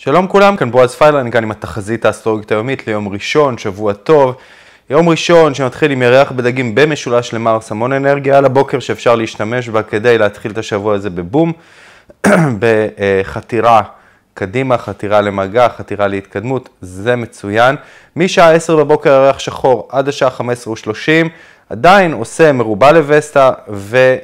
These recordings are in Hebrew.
שלום כולם, כאן בועז פיילר, אני כאן עם התחזית האסטרולוגית היומית ליום ראשון, שבוע טוב. יום ראשון שמתחיל עם ירח בדגים במשולש למרס, המון אנרגיה על הבוקר שאפשר להשתמש בה כדי להתחיל את השבוע הזה בבום, בחתירה קדימה, חתירה למגע, חתירה להתקדמות, זה מצוין. משעה 10 בבוקר ירח שחור עד השעה 15:30, עדיין עושה מרובה לווסטה ו...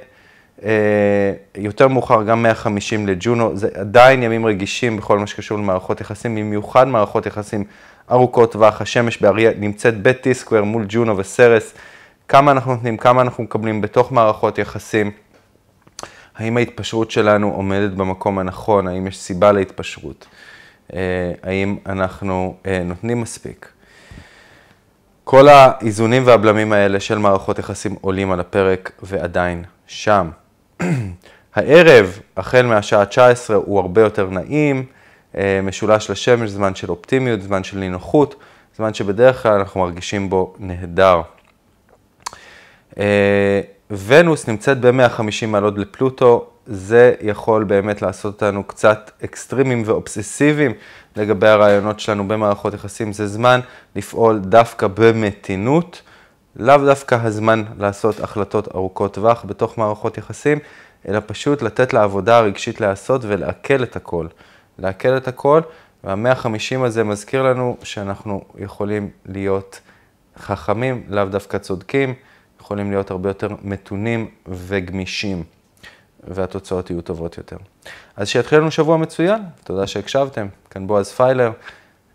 אה, יותר מאוחר גם 150 לג'ונו, זה עדיין ימים רגישים בכל מה שקשור למערכות יחסים, במיוחד מערכות יחסים ארוכות טווח, השמש באריה נמצאת בטי סקוור מול ג'ונו וסרס, כמה אנחנו נותנים, כמה אנחנו מקבלים בתוך מערכות יחסים, האם ההתפשרות שלנו עומדת במקום הנכון, האם יש סיבה להתפשרות, אה, האם אנחנו אה, נותנים מספיק. כל האיזונים והבלמים האלה של מערכות יחסים עולים על הפרק ועדיין שם. הערב, החל מהשעה 19, הוא הרבה יותר נעים, אה, משולש לשמש, זמן של אופטימיות, זמן של נינוחות, זמן שבדרך כלל אנחנו מרגישים בו נהדר. אה, ונוס נמצאת ב-150 מעלות לפלוטו, זה יכול באמת לעשות אותנו קצת אקסטרימיים ואובססיביים לגבי הרעיונות שלנו במערכות יחסים, זה זמן לפעול דווקא במתינות. לאו דווקא הזמן לעשות החלטות ארוכות טווח בתוך מערכות יחסים, אלא פשוט לתת לעבודה הרגשית להיעשות ולעכל את הכל. לעכל את הכל, והמאה החמישים הזה מזכיר לנו שאנחנו יכולים להיות חכמים, לאו דווקא צודקים, יכולים להיות הרבה יותר מתונים וגמישים, והתוצאות יהיו טובות יותר. אז שיתחיל לנו שבוע מצוין, תודה שהקשבתם, כאן בועז פיילר,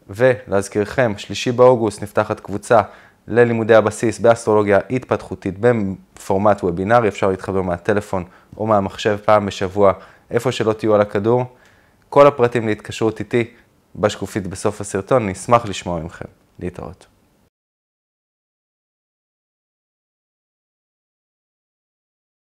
ולהזכירכם, שלישי באוגוסט נפתחת קבוצה. ללימודי הבסיס באסטרולוגיה התפתחותית בפורמט וובינארי, אפשר להתחבר מהטלפון או מהמחשב פעם בשבוע, איפה שלא תהיו על הכדור. כל הפרטים להתקשרות איתי בשקופית בסוף הסרטון, נשמח לשמוע מכם. להתראות.